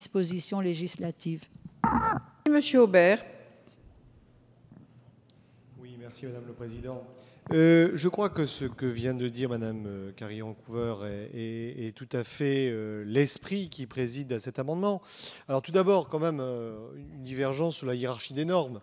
Disposition législative. Monsieur Aubert. Oui, merci Madame le Président. Euh, je crois que ce que vient de dire Madame euh, Carillon-Couver est, tout à fait euh, l'esprit qui préside à cet amendement. Alors tout d'abord, quand même, une divergence sur la hiérarchie des normes.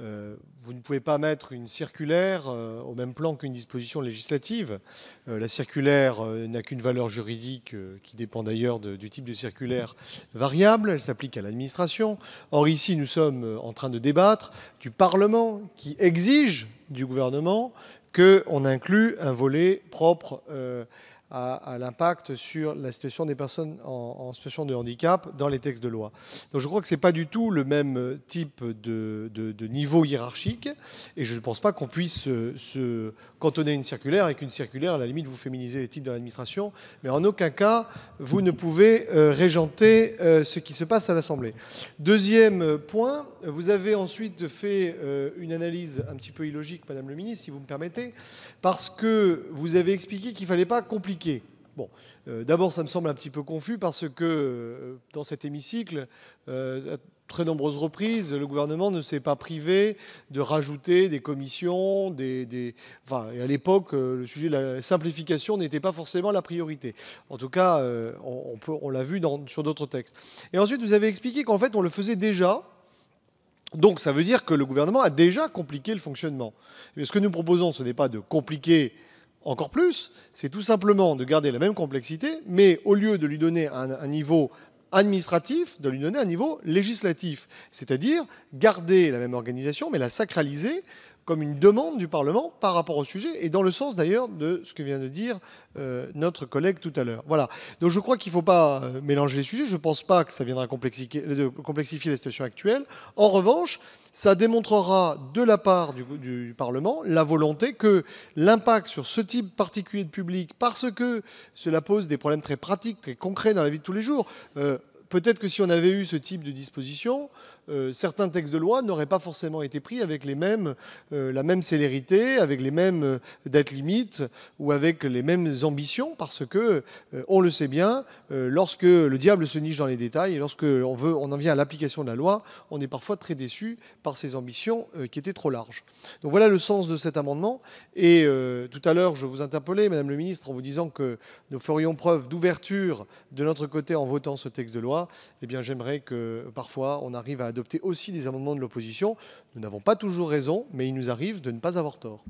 Euh, vous ne pouvez pas mettre une circulaire euh, au même plan qu'une disposition législative. Euh, la circulaire n'a qu'une valeur juridique qui dépend d'ailleurs du type de circulaire variable. Elle s'applique à l'administration. Or, ici, nous sommes en train de débattre du Parlement qui exige du gouvernement qu'on inclut un volet propre à, l'impact sur la situation des personnes en, situation de handicap dans les textes de loi. Donc je crois que ce n'est pas du tout le même type de, de, niveau hiérarchique et je ne pense pas qu'on puisse se, cantonner une circulaire et qu'une circulaire, à la limite, vous féminisez les titres dans l'administration, mais en aucun cas, vous ne pouvez euh, régenter euh, ce qui se passe à l'Assemblée. Deuxième point, vous avez ensuite fait euh, une analyse un petit peu illogique, Madame le Ministre, si vous me permettez, parce que vous avez expliqué qu'il ne fallait pas compliquer Bon, euh, d'abord, ça me semble un petit peu confus parce que euh, dans cet hémicycle, euh, à très nombreuses reprises, le gouvernement ne s'est pas privé de rajouter des commissions, des, à l'époque, le sujet de la simplification n'était pas forcément la priorité. En tout cas, on, l'a vu sur d'autres textes. Et ensuite, vous avez expliqué qu'en fait, on le faisait déjà. Donc ça veut dire que le gouvernement a déjà compliqué le fonctionnement. Mais ce que nous proposons, ce n'est pas de compliquer encore plus, c'est tout simplement de garder la même complexité, mais au lieu de lui donner un, niveau administratif, de lui donner un niveau législatif, c'est-à-dire garder la même organisation, mais la sacraliser comme une demande du Parlement par rapport au sujet, et dans le sens d'ailleurs de ce que vient de dire euh, notre collègue tout à l'heure. Voilà. Donc je crois qu'il ne faut pas euh, mélanger les sujets. Je ne pense pas que ça viendra complexifier, euh, complexifier la situation actuelle. En revanche, ça démontrera de la part du, Parlement la volonté que l'impact sur ce type particulier de public, parce que cela pose des problèmes très pratiques, très concrets dans la vie de tous les jours, Peut-être que si on avait eu ce type de disposition, euh, certains textes de loi n'auraient pas forcément été pris avec euh, la même célérité, avec les mêmes euh, dates limites ou avec les mêmes ambitions, parce que, on le sait bien, lorsque le diable se niche dans les détails et lorsque veut, on en vient à l'application de la loi, on est parfois très déçu par ces ambitions qui étaient trop larges. Donc voilà le sens de cet amendement. Et tout à l'heure, je vous interpellais, Madame le Ministre, en vous disant que nous ferions preuve d'ouverture de notre côté en votant ce texte de loi eh bien, j'aimerais que parfois on arrive à adopter aussi des amendements de l'opposition. Nous n'avons pas toujours raison, mais il nous arrive de ne pas avoir tort.